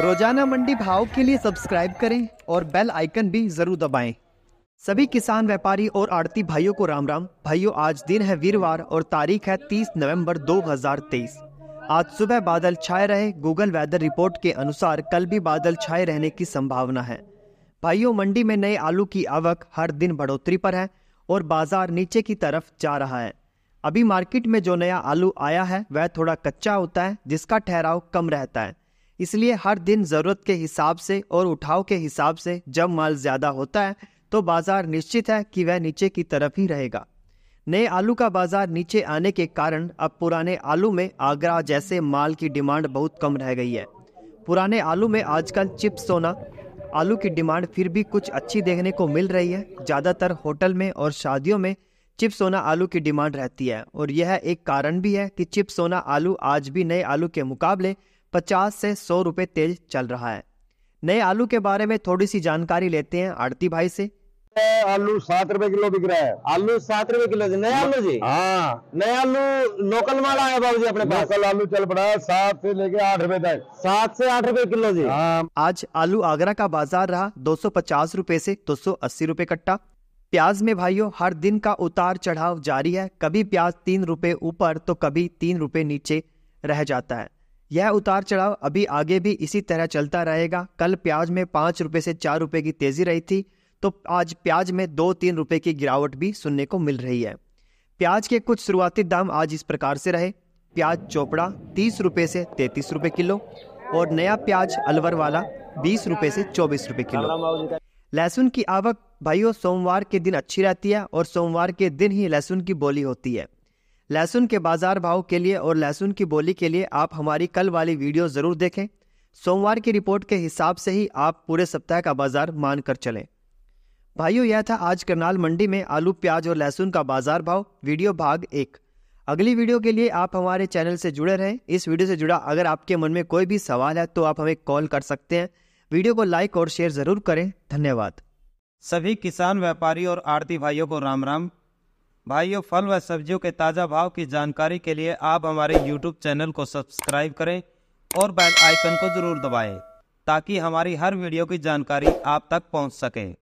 रोजाना मंडी भाव के लिए सब्सक्राइब करें और बेल आइकन भी जरूर दबाएं। सभी किसान व्यापारी और आड़ती भाइयों को राम राम भाइयों आज दिन है वीरवार और तारीख है 30 नवंबर 2023। आज सुबह बादल छाए रहे गूगल वेदर रिपोर्ट के अनुसार कल भी बादल छाए रहने की संभावना है भाइयों मंडी में नए आलू की आवक हर दिन बढ़ोतरी पर है और बाजार नीचे की तरफ जा रहा है अभी मार्केट में जो नया आलू आया है वह थोड़ा कच्चा होता है जिसका ठहराव कम रहता है इसलिए हर दिन ज़रूरत के हिसाब से और उठाव के हिसाब से जब माल ज़्यादा होता है तो बाज़ार निश्चित है कि वह नीचे की तरफ ही रहेगा नए आलू का बाज़ार नीचे आने के कारण अब पुराने आलू में आगरा जैसे माल की डिमांड बहुत कम रह गई है पुराने आलू में आजकल चिप्स सोना आलू की डिमांड फिर भी कुछ अच्छी देखने को मिल रही है ज़्यादातर होटल में और शादियों में चिप सोना आलू की डिमांड रहती है और यह एक कारण भी है कि चिप सोना आलू आज भी नए आलू के मुकाबले पचास से सौ रुपये तेज चल रहा है नए आलू के बारे में थोड़ी सी जानकारी लेते हैं आरती भाई से आलू सात रुपए किलो बिक रहा है आलू सात रुपए किलो नया हाँ। आलू जी हाँ नया आलू लोकल माल आया बाबू जी अपने पास आलू चल पड़ा है सात से लेके आठ रुपए तक सात से आठ रुपए किलो जी हाँ आज आलू आगरा का बाजार रहा दो सौ पचास रूपए से दो सौ अस्सी रूपए कट्टा प्याज में भाइयों हर दिन का उतार चढ़ाव जारी है कभी प्याज तीन रुपए ऊपर तो कभी तीन रुपए नीचे रह जाता है यह उतार चढ़ाव अभी आगे भी इसी तरह चलता रहेगा कल प्याज में पाँच रुपये से चार रुपये की तेज़ी रही थी तो आज प्याज में दो तीन रुपये की गिरावट भी सुनने को मिल रही है प्याज के कुछ शुरुआती दाम आज इस प्रकार से रहे प्याज चोपड़ा तीस रुपये से तैंतीस रुपये किलो और नया प्याज अलवर वाला बीस रुपये से चौबीस रुपये किलो लहसुन की आवक भाइयों सोमवार के दिन अच्छी रहती है और सोमवार के दिन ही लहसुन की बोली होती है लहसुन के बाजार भाव के लिए और लहसुन की बोली के लिए आप हमारी कल वाली वीडियो ज़रूर देखें सोमवार की रिपोर्ट के हिसाब से ही आप पूरे सप्ताह का बाजार मान कर चलें भाइयों यह था आज करनाल मंडी में आलू प्याज और लहसुन का बाजार भाव वीडियो भाग एक अगली वीडियो के लिए आप हमारे चैनल से जुड़े रहें इस वीडियो से जुड़ा अगर आपके मन में कोई भी सवाल है तो आप हमें कॉल कर सकते हैं वीडियो को लाइक और शेयर ज़रूर करें धन्यवाद सभी किसान व्यापारी और आरती भाइयों को राम राम भाइयों फल व सब्जियों के ताज़ा भाव की जानकारी के लिए आप हमारे यूट्यूब चैनल को सब्सक्राइब करें और बेल आइकन को ज़रूर दबाएं ताकि हमारी हर वीडियो की जानकारी आप तक पहुंच सके